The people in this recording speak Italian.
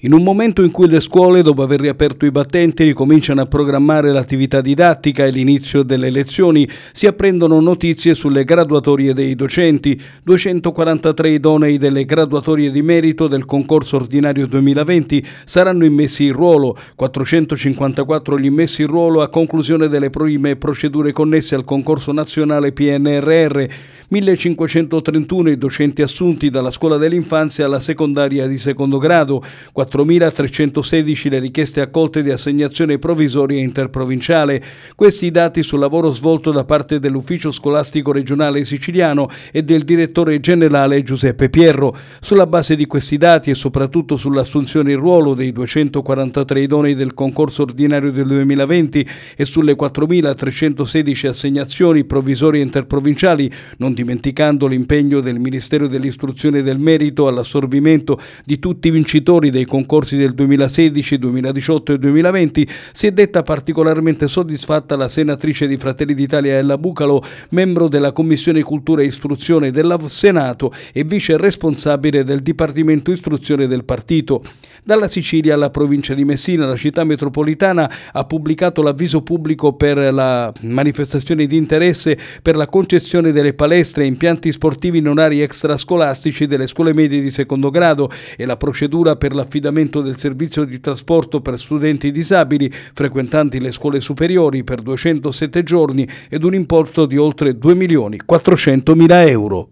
In un momento in cui le scuole, dopo aver riaperto i battenti, ricominciano a programmare l'attività didattica e l'inizio delle lezioni, si apprendono notizie sulle graduatorie dei docenti. 243 idonei delle graduatorie di merito del concorso ordinario 2020 saranno immessi in ruolo, 454 gli immessi in ruolo a conclusione delle prime procedure connesse al concorso nazionale PNRR. 1.531 i docenti assunti dalla scuola dell'infanzia alla secondaria di secondo grado, 4.316 le richieste accolte di assegnazione provvisoria interprovinciale. Questi i dati sul lavoro svolto da parte dell'Ufficio Scolastico Regionale Siciliano e del direttore generale Giuseppe Pierro. Sulla base di questi dati e soprattutto sull'assunzione in ruolo dei 243 idonei del concorso ordinario del 2020 e sulle 4.316 assegnazioni provvisorie interprovinciali non dimenticando l'impegno del Ministero dell'Istruzione e del Merito all'assorbimento di tutti i vincitori dei concorsi del 2016, 2018 e 2020, si è detta particolarmente soddisfatta la senatrice di Fratelli d'Italia Ella Bucalo, membro della Commissione Cultura e Istruzione della Senato e vice responsabile del Dipartimento Istruzione del partito. Dalla Sicilia alla provincia di Messina, la città metropolitana ha pubblicato l'avviso pubblico per la manifestazione di interesse per la concessione delle palestre palestre e impianti sportivi non orari extrascolastici delle scuole medie di secondo grado e la procedura per l'affidamento del servizio di trasporto per studenti disabili frequentanti le scuole superiori per 207 giorni ed un importo di oltre 2 milioni 400 mila euro.